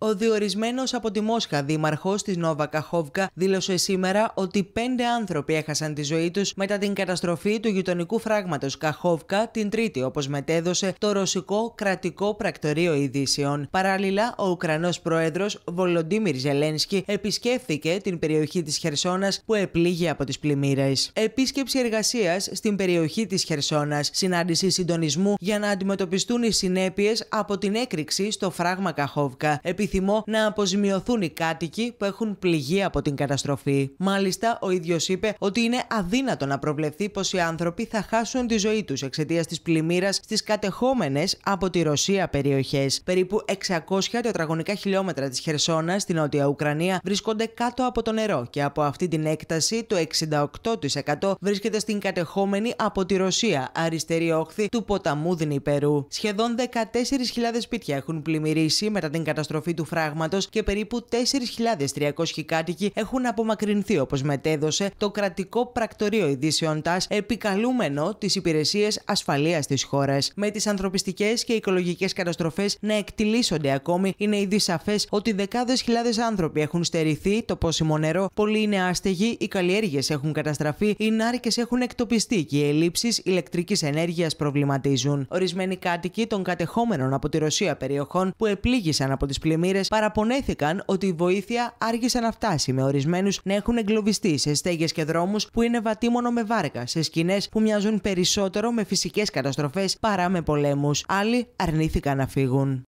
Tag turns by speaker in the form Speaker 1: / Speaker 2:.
Speaker 1: Ο διορισμένος από τη Μόσχα δήμαρχος της Νόβα Καχόβκα δήλωσε σήμερα ότι πέντε άνθρωποι έχασαν τη ζωή τους μετά την καταστροφή του γειτονικού φράγματος Καχόβκα την Τρίτη, όπως μετέδωσε το ρωσικό κρατικό πρακτορείο ειδήσεων. Παράλληλα, ο Ουκρανός πρόεδρος Βολοντίμιρ Ζελένσκι επισκέφθηκε την περιοχή της Χερσόνας που επλήγει από τις πλημμύρες. Επίσκεψη εργασίας στην περιοχή της Χερσόνας, συνάντηση συντονισμού για να αντιμετωπιστούν οι συνέπειες από την έκρηξη στο φράγμα Καχόβκα επιθυμό να αποζημιωθούν οι κάτοικοι που έχουν πληγεί από την καταστροφή. Μάλιστα, ο ίδιος είπε ότι είναι αδύνατο να προβλεφθεί πως οι άνθρωποι θα χάσουν τη ζωή τους εξαιτίας της πλημμύρας στις κατεχόμενες από τη Ρωσία περιοχές. Περίπου 600 τετραγωνικά χιλιόμετρα της Χερσόνας στην Νότια Ουκρανία βρίσκονται κάτω από το νερό και από αυτή την έκταση το 68% βρίσκεται στην κατεχόμενη από τη Ρωσία αριστερή όχθη του ποταμού Δνηπερού. Σχεδόν 14.000 σπίτια έχουν πλημμυρίσει μετά την καταστροφή του φράγματος και περίπου 4.300 κάτοικοι έχουν απομακρυνθεί όπως μετέδωσε το κρατικό πρακτορείο ειδήσεων ΤΑΣ επικαλούμενο τις υπηρεσίες ασφαλείας της χώρας. Με τις ανθρωπιστικές και οικολογικές καταστροφές να εκτιλήσονται ακόμη είναι ήδη σαφές ότι δεκάδες χιλιάδες άνθρωποι έχουν στερηθεί το πόσιμο νερό, πολλοί είναι άστεγοι, οι καλλιέργειες έχουν καταστραφεί, οι νάρκες έχουν εκτοπιστεί και οι ελλείψεις ηλεκτρικής ενέργειας προβληματίζουν. Ορισμένοι κάτοικοι των κατεχόμενων από τη Ρωσία περιοχών που επλήγησαν από τις πλημμύρες παραπονέθηκαν ότι η βοήθεια άργησε να φτάσει, με ορισμένους να έχουν εγκλωβιστεί σε στέγες και δρόμους που είναι βατήμονο με βάρκα, σε σκηνές που μοιάζουν περισσότερο με φυσικές καταστροφές παρά με πολέμους. Άλλοι αρνήθηκαν να φύγουν.